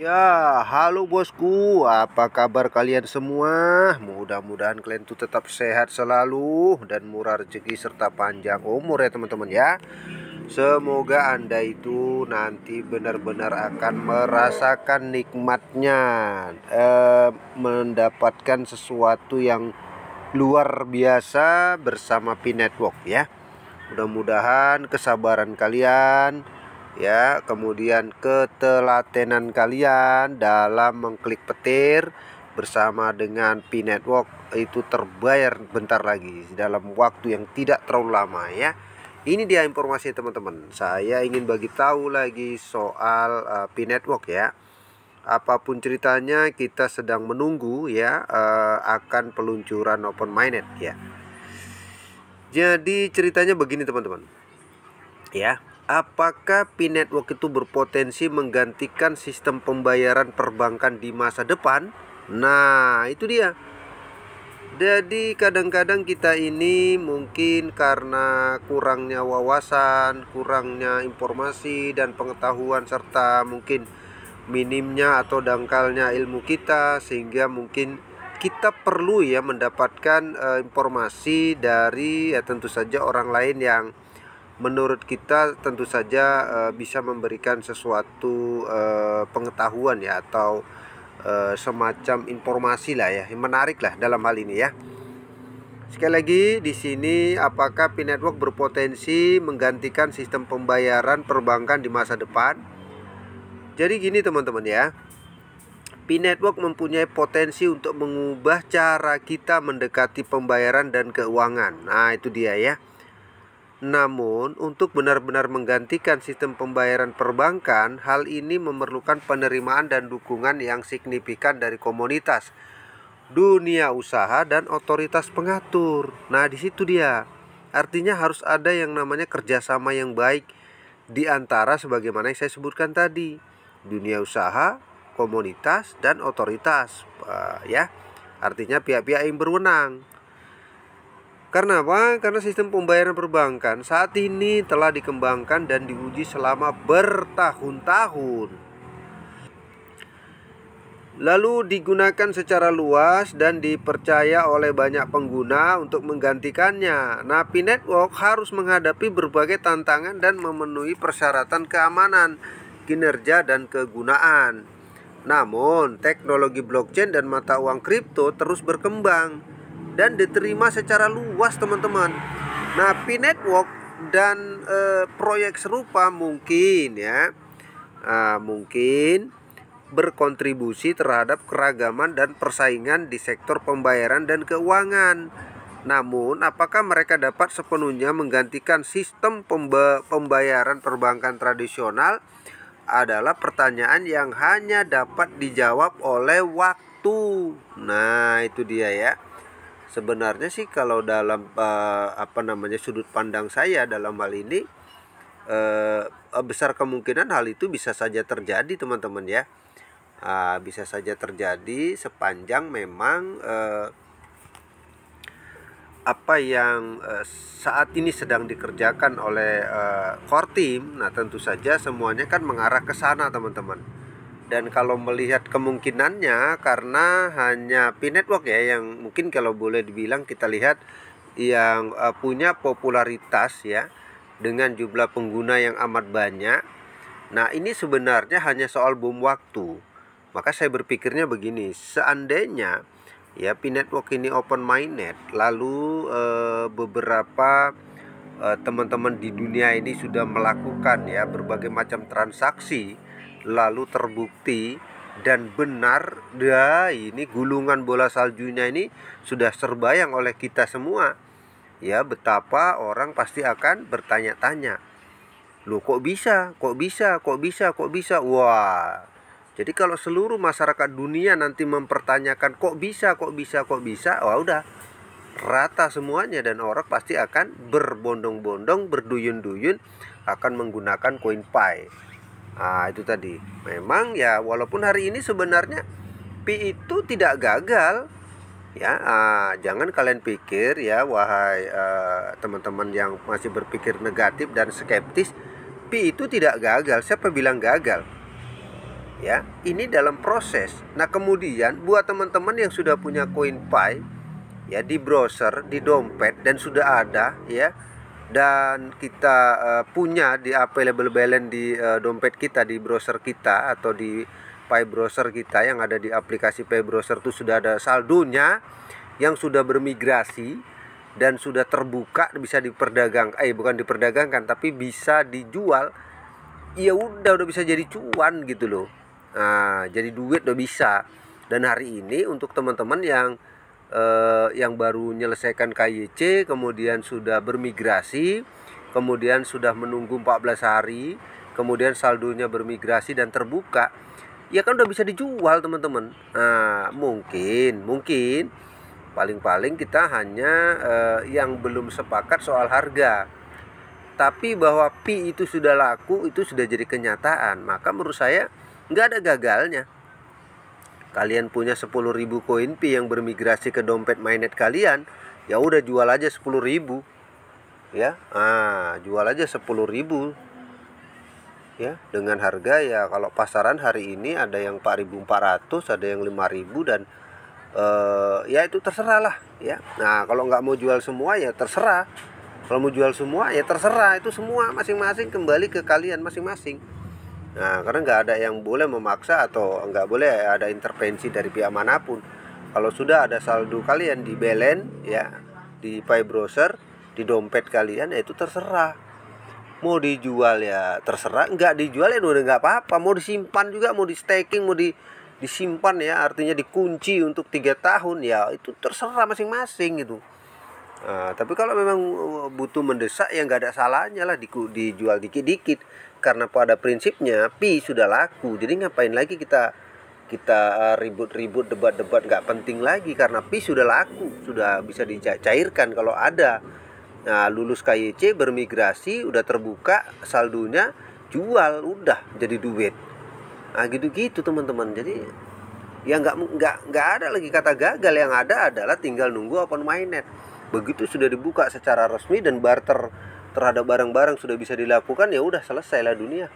Ya, halo bosku. Apa kabar kalian semua? Mudah-mudahan kalian tuh tetap sehat selalu dan murah rezeki serta panjang umur ya, teman-teman ya. Semoga Anda itu nanti benar-benar akan merasakan nikmatnya eh, mendapatkan sesuatu yang luar biasa bersama P Network ya. Mudah-mudahan kesabaran kalian ya kemudian ketelatenan kalian dalam mengklik petir bersama dengan P Network itu terbayar bentar lagi dalam waktu yang tidak terlalu lama ya ini dia informasi teman-teman saya ingin bagi tahu lagi soal uh, P Network ya apapun ceritanya kita sedang menunggu ya uh, akan peluncuran Open Mainnet ya jadi ceritanya begini teman-teman ya apakah P-Network itu berpotensi menggantikan sistem pembayaran perbankan di masa depan? Nah, itu dia. Jadi kadang-kadang kita ini mungkin karena kurangnya wawasan, kurangnya informasi dan pengetahuan serta mungkin minimnya atau dangkalnya ilmu kita sehingga mungkin kita perlu ya mendapatkan uh, informasi dari ya tentu saja orang lain yang menurut kita tentu saja uh, bisa memberikan sesuatu uh, pengetahuan ya atau uh, semacam informasi lah ya yang menarik lah dalam hal ini ya. Sekali lagi di sini apakah P network berpotensi menggantikan sistem pembayaran perbankan di masa depan? Jadi gini teman-teman ya. P network mempunyai potensi untuk mengubah cara kita mendekati pembayaran dan keuangan. Nah, itu dia ya. Namun, untuk benar-benar menggantikan sistem pembayaran perbankan, hal ini memerlukan penerimaan dan dukungan yang signifikan dari komunitas, dunia usaha, dan otoritas pengatur. Nah, di situ dia. Artinya harus ada yang namanya kerjasama yang baik di antara sebagaimana yang saya sebutkan tadi, dunia usaha, komunitas, dan otoritas. Uh, ya, artinya pihak-pihak yang berwenang. Karena apa? Karena sistem pembayaran perbankan saat ini telah dikembangkan dan diuji selama bertahun-tahun. Lalu digunakan secara luas dan dipercaya oleh banyak pengguna untuk menggantikannya. Napi Network harus menghadapi berbagai tantangan dan memenuhi persyaratan keamanan, kinerja, dan kegunaan. Namun, teknologi blockchain dan mata uang kripto terus berkembang dan diterima secara luas teman-teman. Nah, P network dan e, proyek serupa mungkin ya e, mungkin berkontribusi terhadap keragaman dan persaingan di sektor pembayaran dan keuangan. Namun, apakah mereka dapat sepenuhnya menggantikan sistem pembayaran perbankan tradisional? Adalah pertanyaan yang hanya dapat dijawab oleh waktu. Nah, itu dia ya sebenarnya sih kalau dalam uh, apa namanya sudut pandang saya dalam hal ini uh, besar kemungkinan hal itu bisa saja terjadi teman-teman ya uh, bisa saja terjadi sepanjang memang uh, apa yang saat ini sedang dikerjakan oleh uh, core team nah tentu saja semuanya kan mengarah ke sana teman-teman dan kalau melihat kemungkinannya karena hanya P Network ya yang mungkin kalau boleh dibilang kita lihat yang uh, punya popularitas ya dengan jumlah pengguna yang amat banyak. Nah, ini sebenarnya hanya soal bom waktu. Maka saya berpikirnya begini, seandainya ya P Network ini open minded lalu uh, beberapa eh, teman-teman di dunia ini sudah melakukan ya berbagai macam transaksi lalu terbukti dan benar ya ini gulungan bola saljunya ini sudah terbayang oleh kita semua ya betapa orang pasti akan bertanya-tanya lu kok bisa kok bisa kok bisa kok bisa wah jadi kalau seluruh masyarakat dunia nanti mempertanyakan kok bisa kok bisa kok bisa wah oh, udah rata semuanya dan orang pasti akan berbondong-bondong berduyun-duyun akan menggunakan koin pie ah itu tadi. Memang ya walaupun hari ini sebenarnya Pi itu tidak gagal. Ya, ah, jangan kalian pikir ya wahai eh, teman-teman eh, yang masih berpikir negatif dan skeptis, Pi itu tidak gagal. Siapa bilang gagal? Ya, ini dalam proses. Nah, kemudian buat teman-teman yang sudah punya koin Pi ya di browser, di dompet dan sudah ada ya dan kita uh, punya di available balance di uh, dompet kita di browser kita atau di Pay browser kita yang ada di aplikasi Pay browser itu sudah ada saldonya yang sudah bermigrasi dan sudah terbuka bisa diperdagang, eh bukan diperdagangkan tapi bisa dijual ya udah udah bisa jadi cuan gitu loh nah, jadi duit udah bisa dan hari ini untuk teman-teman yang eh, yang baru menyelesaikan KYC kemudian sudah bermigrasi kemudian sudah menunggu 14 hari kemudian saldonya bermigrasi dan terbuka ya kan udah bisa dijual teman-teman nah, mungkin mungkin paling-paling kita hanya eh, yang belum sepakat soal harga tapi bahwa pi itu sudah laku itu sudah jadi kenyataan maka menurut saya nggak ada gagalnya kalian punya 10.000 koin pi yang bermigrasi ke dompet mainnet kalian ya udah jual aja 10.000 ya ah jual aja 10.000 ya dengan harga ya kalau pasaran hari ini ada yang 4.400 ada yang 5.000 dan eh, ya itu terserah lah ya nah kalau nggak mau jual semua ya terserah kalau mau jual semua ya terserah itu semua masing-masing kembali ke kalian masing-masing Nah, karena nggak ada yang boleh memaksa atau nggak boleh ada intervensi dari pihak manapun. Kalau sudah ada saldo kalian di belen, ya, di pay browser, di dompet kalian, ya itu terserah. Mau dijual ya terserah, nggak dijual ya udah nggak apa-apa. Mau disimpan juga, mau di staking, mau di disimpan ya, artinya dikunci untuk tiga tahun ya itu terserah masing-masing gitu. Nah, tapi kalau memang uh, butuh mendesak ya nggak ada salahnya lah di, dijual dikit-dikit karena pada prinsipnya pi sudah laku jadi ngapain lagi kita kita eh, ribut-ribut debat-debat nggak penting lagi karena pi sudah laku sudah bisa dicairkan kalau ada nah lulus KYC bermigrasi udah terbuka saldonya jual udah jadi duit nah gitu-gitu teman-teman jadi ya nggak nggak nggak ada lagi kata gagal yang ada adalah tinggal nunggu open mainnet begitu sudah dibuka secara resmi dan barter terhadap barang-barang sudah bisa dilakukan ya udah selesai lah dunia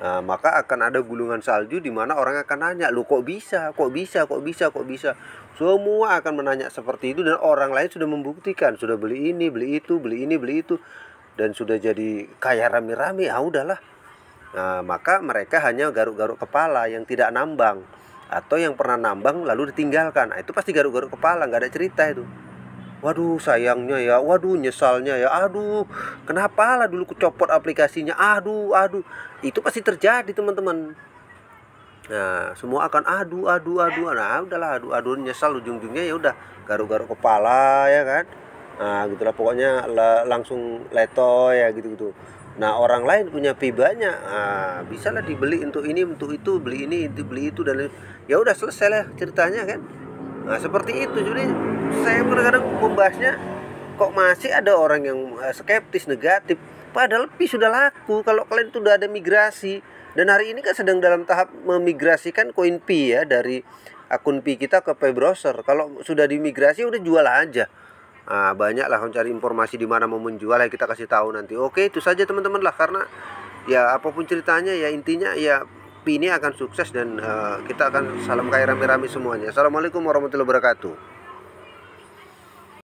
Nah, maka akan ada gulungan salju di mana orang akan nanya, "Lu kok bisa? Kok bisa? Kok bisa? Kok bisa?" Semua akan menanya seperti itu dan orang lain sudah membuktikan, sudah beli ini, beli itu, beli ini, beli itu dan sudah jadi kaya rame-rame. Ah, udahlah. Nah, maka mereka hanya garuk-garuk kepala yang tidak nambang atau yang pernah nambang lalu ditinggalkan. Nah, itu pasti garuk-garuk kepala, nggak ada cerita itu waduh sayangnya ya waduh nyesalnya ya aduh kenapa lah dulu kecopot aplikasinya aduh aduh itu pasti terjadi teman-teman nah semua akan aduh aduh aduh nah udahlah aduh aduh nyesal ujung-ujungnya ya udah garuk-garuk kepala ya kan nah gitulah pokoknya langsung leto ya gitu-gitu Nah orang lain punya pi nah, bisa lah dibeli untuk ini, untuk itu, beli ini, itu beli itu dan ya udah selesai lah ceritanya kan nah seperti itu jadi saya kadang-kadang membahasnya kok masih ada orang yang eh, skeptis negatif padahal pi sudah laku kalau kalian sudah ada migrasi dan hari ini kan sedang dalam tahap memigrasikan koin pi ya dari akun pi kita ke pay browser kalau sudah dimigrasi udah jual aja Nah, banyak lah cari informasi di mana mau menjual ya kita kasih tahu nanti. Oke, itu saja teman-teman lah karena ya apapun ceritanya ya intinya ya ini akan sukses dan uh, kita akan salam kaya rame-rame semuanya. Assalamualaikum warahmatullahi wabarakatuh.